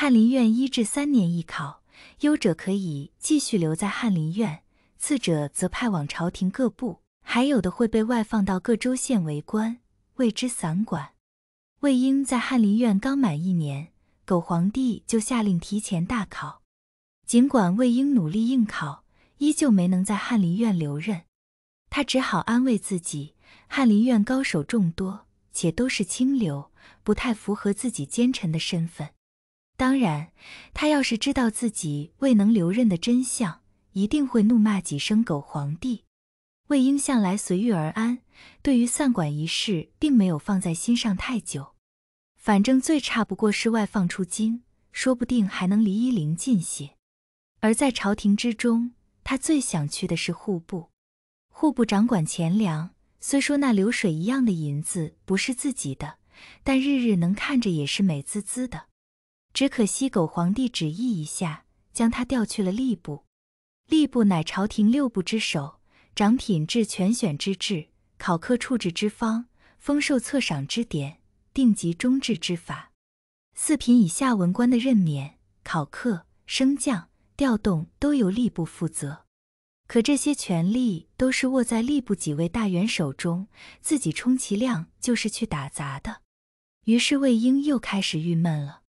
翰林院一至三年一考，优者可以继续留在翰林院，次者则派往朝廷各部，还有的会被外放到各州县为官，谓之散馆。魏婴在翰林院刚满一年，狗皇帝就下令提前大考。尽管魏婴努力应考，依旧没能在翰林院留任，他只好安慰自己：翰林院高手众多，且都是清流，不太符合自己奸臣的身份。当然，他要是知道自己未能留任的真相，一定会怒骂几声“狗皇帝”。魏婴向来随遇而安，对于散馆一事并没有放在心上太久。反正最差不过是外放出京，说不定还能离伊陵近些。而在朝廷之中，他最想去的是户部。户部掌管钱粮，虽说那流水一样的银子不是自己的，但日日能看着也是美滋滋的。只可惜，狗皇帝旨意一下，将他调去了吏部。吏部乃朝廷六部之首，掌品制、全选之制，考课处置之方，封授册赏之典，定级中制之法。四品以下文官的任免、考课、升降、调动，都由吏部负责。可这些权力都是握在吏部几位大员手中，自己充其量就是去打杂的。于是魏婴又开始郁闷了。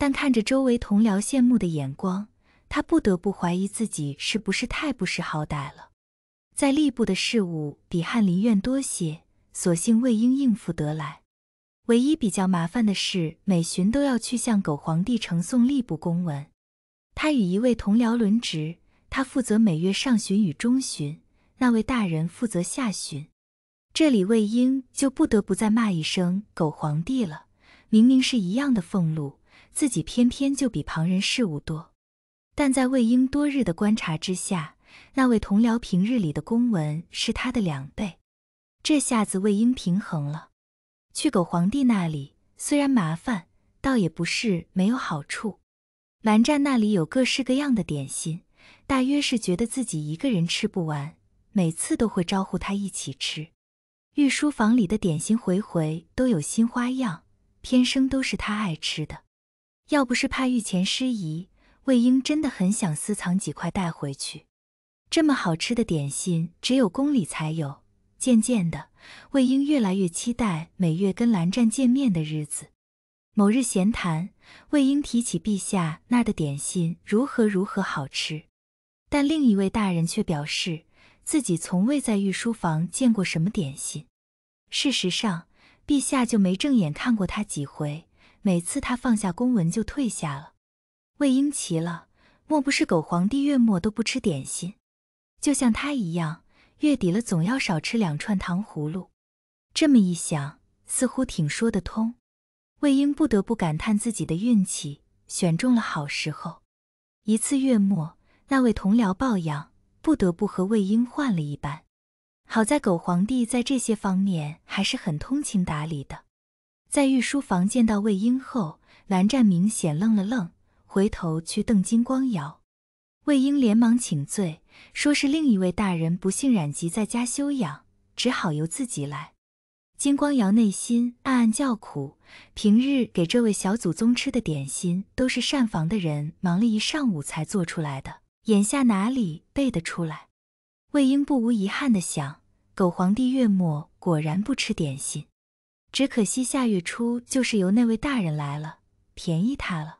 但看着周围同僚羡慕的眼光，他不得不怀疑自己是不是太不识好歹了。在吏部的事务比翰林院多些，所幸魏婴应付得来。唯一比较麻烦的是，每旬都要去向狗皇帝呈送吏部公文。他与一位同僚轮值，他负责每月上旬与中旬，那位大人负责下旬。这里魏婴就不得不再骂一声狗皇帝了。明明是一样的俸禄。自己偏偏就比旁人事务多，但在魏婴多日的观察之下，那位同僚平日里的公文是他的两倍。这下子魏婴平衡了。去狗皇帝那里虽然麻烦，倒也不是没有好处。蓝湛那里有各式各样的点心，大约是觉得自己一个人吃不完，每次都会招呼他一起吃。御书房里的点心回回都有新花样，偏生都是他爱吃的。要不是怕御前失仪，魏婴真的很想私藏几块带回去。这么好吃的点心，只有宫里才有。渐渐的，魏婴越来越期待每月跟蓝湛见面的日子。某日闲谈，魏婴提起陛下那儿的点心如何如何好吃，但另一位大人却表示自己从未在御书房见过什么点心。事实上，陛下就没正眼看过他几回。每次他放下公文就退下了，魏婴奇了，莫不是狗皇帝月末都不吃点心，就像他一样，月底了总要少吃两串糖葫芦。这么一想，似乎挺说得通。魏婴不得不感叹自己的运气，选中了好时候。一次月末，那位同僚抱恙，不得不和魏婴换了一班。好在狗皇帝在这些方面还是很通情达理的。在御书房见到魏婴后，蓝湛明显愣了愣，回头去瞪金光瑶。魏婴连忙请罪，说是另一位大人不幸染疾，在家休养，只好由自己来。金光瑶内心暗暗叫苦，平日给这位小祖宗吃的点心，都是膳房的人忙了一上午才做出来的，眼下哪里备得出来？魏婴不无遗憾地想：狗皇帝月末果然不吃点心。只可惜下月初就是由那位大人来了，便宜他了。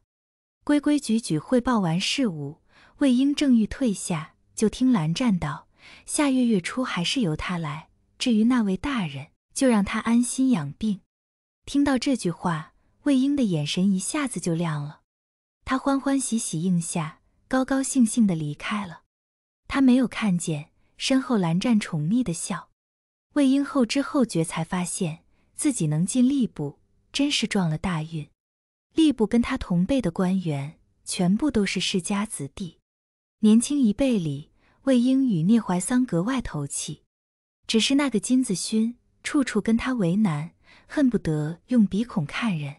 规规矩矩汇报完事务，魏婴正欲退下，就听蓝湛道：“下月月初还是由他来，至于那位大人，就让他安心养病。”听到这句话，魏婴的眼神一下子就亮了，他欢欢喜喜应下，高高兴兴的离开了。他没有看见身后蓝湛宠溺的笑。魏婴后知后觉才发现。自己能进吏部，真是撞了大运。吏部跟他同辈的官员，全部都是世家子弟。年轻一辈里，魏婴与聂怀桑格外投契。只是那个金子勋，处处跟他为难，恨不得用鼻孔看人。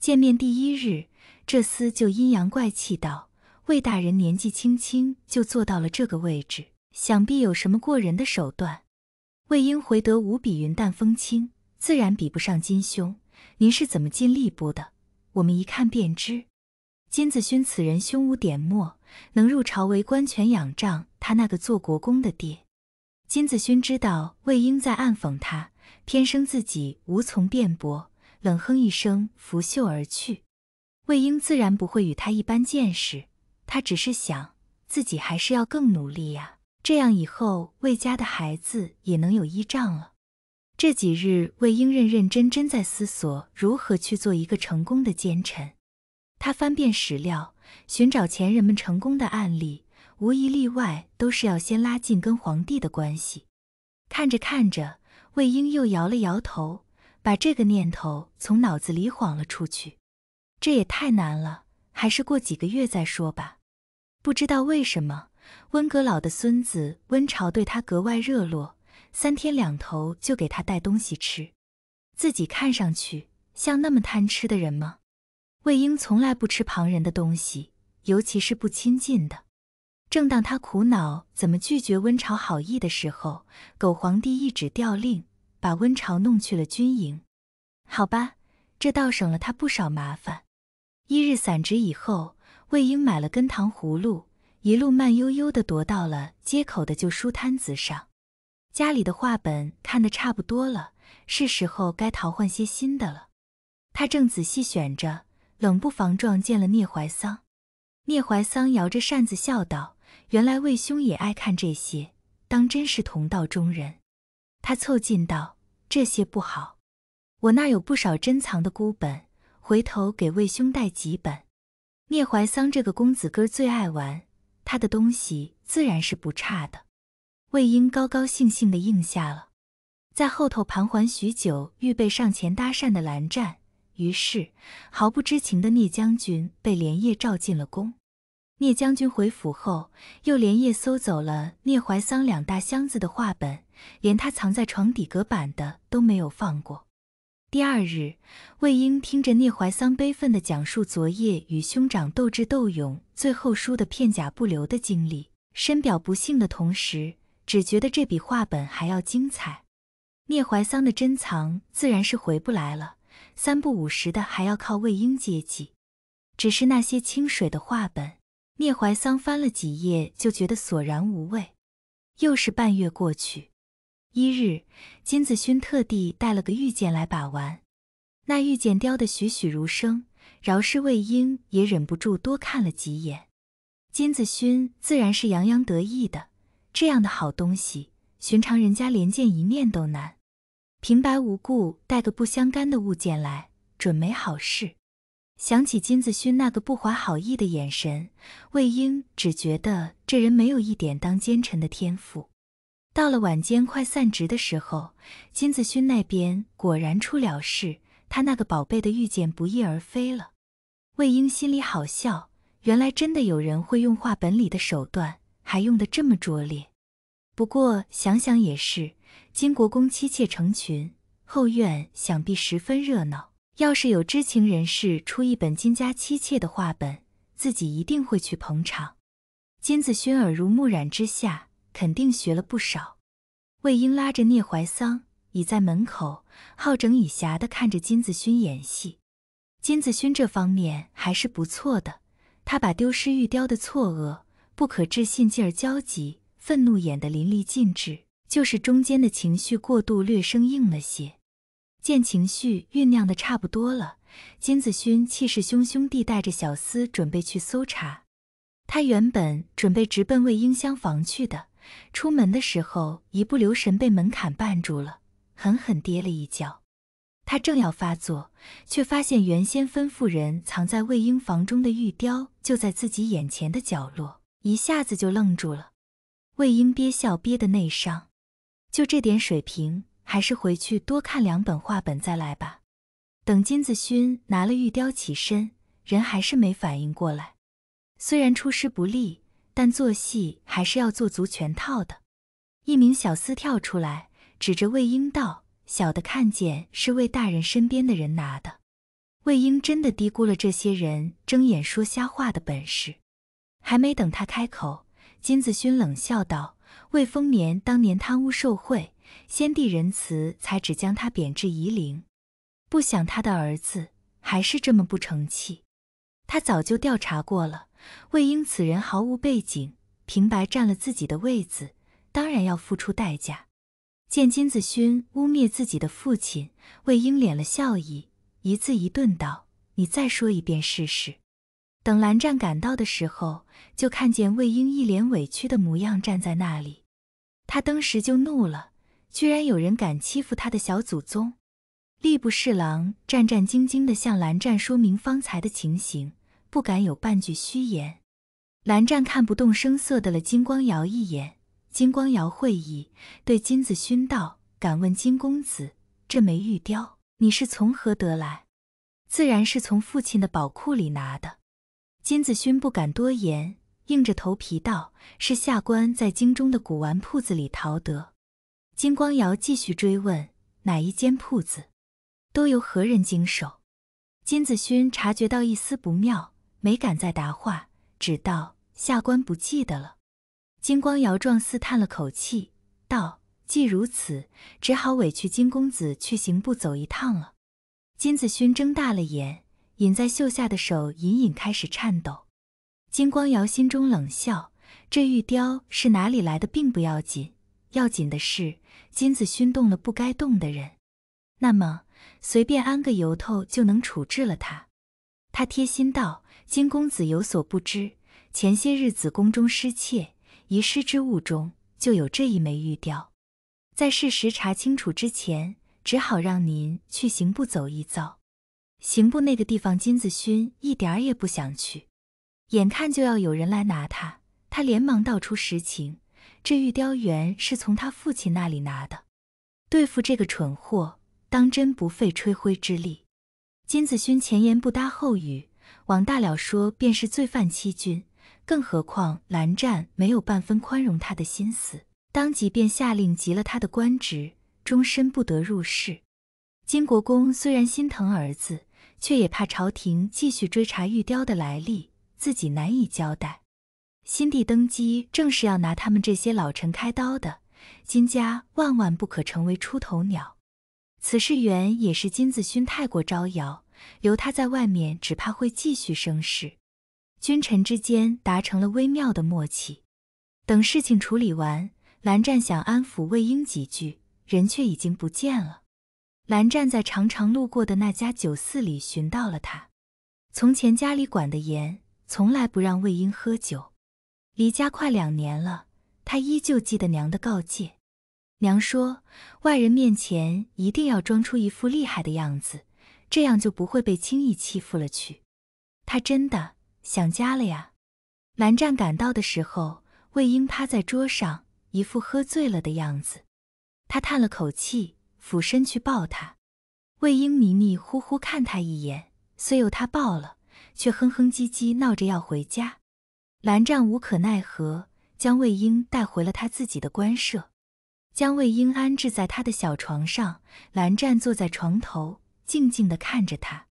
见面第一日，这厮就阴阳怪气道：“魏大人年纪轻轻就坐到了这个位置，想必有什么过人的手段。”魏婴回得无比云淡风轻。自然比不上金兄。您是怎么进吏部的？我们一看便知。金子勋此人胸无点墨，能入朝为官全仰仗他那个做国公的爹。金子勋知道魏婴在暗讽他，偏生自己无从辩驳，冷哼一声，拂袖而去。魏婴自然不会与他一般见识，他只是想自己还是要更努力呀，这样以后魏家的孩子也能有依仗了。这几日，魏婴认认真真在思索如何去做一个成功的奸臣。他翻遍史料，寻找前人们成功的案例，无一例外都是要先拉近跟皇帝的关系。看着看着，魏婴又摇了摇头，把这个念头从脑子里晃了出去。这也太难了，还是过几个月再说吧。不知道为什么，温阁老的孙子温朝对他格外热络。三天两头就给他带东西吃，自己看上去像那么贪吃的人吗？魏婴从来不吃旁人的东西，尤其是不亲近的。正当他苦恼怎么拒绝温晁好意的时候，狗皇帝一纸调令，把温晁弄去了军营。好吧，这倒省了他不少麻烦。一日散职以后，魏婴买了根糖葫芦，一路慢悠悠地踱到了街口的旧书摊子上。家里的画本看得差不多了，是时候该淘换些新的了。他正仔细选着，冷不防撞见了聂怀桑。聂怀桑摇着扇子笑道：“原来魏兄也爱看这些，当真是同道中人。”他凑近道：“这些不好，我那有不少珍藏的孤本，回头给魏兄带几本。”聂怀桑这个公子哥最爱玩，他的东西自然是不差的。魏婴高高兴兴地应下了，在后头盘桓许久，预备上前搭讪的蓝湛，于是毫不知情的聂将军被连夜召进了宫。聂将军回府后，又连夜搜走了聂怀桑两大箱子的画本，连他藏在床底隔板的都没有放过。第二日，魏婴听着聂怀桑悲愤地讲述昨夜与兄长斗智斗勇，最后输得片甲不留的经历，深表不幸的同时。只觉得这比画本还要精彩。聂怀桑的珍藏自然是回不来了，三不五时的还要靠魏婴接济。只是那些清水的画本，聂怀桑翻了几页就觉得索然无味。又是半月过去，一日，金子勋特地带了个玉剑来把玩，那玉剑雕得栩栩如生，饶是魏婴也忍不住多看了几眼。金子勋自然是洋洋得意的。这样的好东西，寻常人家连见一面都难。平白无故带个不相干的物件来，准没好事。想起金子勋那个不怀好意的眼神，魏婴只觉得这人没有一点当奸臣的天赋。到了晚间快散职的时候，金子勋那边果然出了事，他那个宝贝的玉剑不翼而飞了。魏婴心里好笑，原来真的有人会用话本里的手段。还用得这么拙劣，不过想想也是，金国公妻妾成群，后院想必十分热闹。要是有知情人士出一本金家妻妾的画本，自己一定会去捧场。金子勋耳濡目染之下，肯定学了不少。魏婴拉着聂怀桑倚在门口，好整以暇的看着金子勋演戏。金子勋这方面还是不错的，他把丢失玉雕的错愕。不可置信劲儿、焦急、愤怒演得淋漓尽致，就是中间的情绪过度略生硬了些。见情绪酝酿的差不多了，金子勋气势汹汹地带着小厮准备去搜查。他原本准备直奔魏婴厢房去的，出门的时候一不留神被门槛绊住了，狠狠跌了一跤。他正要发作，却发现原先吩咐人藏在魏婴房中的玉雕就在自己眼前的角落。一下子就愣住了，魏婴憋笑憋的内伤，就这点水平，还是回去多看两本画本再来吧。等金子勋拿了玉雕起身，人还是没反应过来。虽然出师不利，但做戏还是要做足全套的。一名小厮跳出来，指着魏婴道：“小的看见是魏大人身边的人拿的。”魏婴真的低估了这些人睁眼说瞎话的本事。还没等他开口，金子勋冷笑道：“魏丰年当年贪污受贿，先帝仁慈才只将他贬至夷陵，不想他的儿子还是这么不成器。他早就调查过了，魏婴此人毫无背景，平白占了自己的位子，当然要付出代价。”见金子勋污蔑自己的父亲，魏婴敛了笑意，一字一顿道：“你再说一遍试试。”等蓝湛赶到的时候，就看见魏婴一脸委屈的模样站在那里，他当时就怒了，居然有人敢欺负他的小祖宗！吏部侍郎战战兢兢的向蓝湛说明方才的情形，不敢有半句虚言。蓝湛看不动声色的了金光瑶一眼，金光瑶会意，对金子勋道：“敢问金公子，这枚玉雕你是从何得来？”“自然是从父亲的宝库里拿的。”金子勋不敢多言，硬着头皮道：“是下官在京中的古玩铺子里淘得。”金光瑶继续追问：“哪一间铺子？都由何人经手？”金子勋察觉到一丝不妙，没敢再答话，只道：“下官不记得了。”金光瑶状似叹了口气，道：“既如此，只好委屈金公子去刑部走一趟了。”金子勋睁大了眼。隐在袖下的手隐隐开始颤抖。金光瑶心中冷笑：这玉雕是哪里来的，并不要紧，要紧的是金子熏动了不该动的人。那么随便安个由头就能处置了他。他贴心道：“金公子有所不知，前些日子宫中失窃，遗失之物中就有这一枚玉雕。在事实查清楚之前，只好让您去刑部走一遭。”刑部那个地方，金子勋一点儿也不想去。眼看就要有人来拿他，他连忙道出实情：这玉雕园是从他父亲那里拿的。对付这个蠢货，当真不费吹灰之力。金子勋前言不搭后语，往大了说便是罪犯欺君，更何况蓝湛没有半分宽容他的心思，当即便下令急了他的官职，终身不得入仕。金国公虽然心疼儿子。却也怕朝廷继续追查玉雕的来历，自己难以交代。新帝登基正是要拿他们这些老臣开刀的，金家万万不可成为出头鸟。此事原也是金子勋太过招摇，留他在外面，只怕会继续生事。君臣之间达成了微妙的默契。等事情处理完，蓝湛想安抚魏婴几句，人却已经不见了。蓝湛在常常路过的那家酒肆里寻到了他。从前家里管得严，从来不让魏婴喝酒。离家快两年了，他依旧记得娘的告诫。娘说，外人面前一定要装出一副厉害的样子，这样就不会被轻易欺负了去。他真的想家了呀。蓝湛赶到的时候，魏婴趴在桌上，一副喝醉了的样子。他叹了口气。俯身去抱他，魏婴迷迷糊糊看他一眼，虽由他抱了，却哼哼唧唧闹着要回家。蓝湛无可奈何，将魏婴带回了他自己的官舍，将魏婴安置在他的小床上。蓝湛坐在床头，静静地看着他。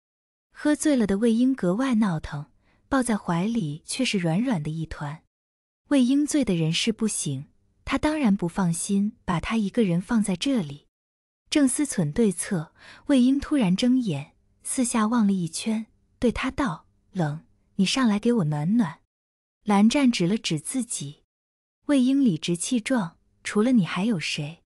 喝醉了的魏婴格外闹腾，抱在怀里却是软软的一团。魏婴醉的人事不醒，他当然不放心，把他一个人放在这里。正思忖对策，魏婴突然睁眼，四下望了一圈，对他道：“冷，你上来给我暖暖。”蓝湛指了指自己，魏婴理直气壮：“除了你，还有谁？”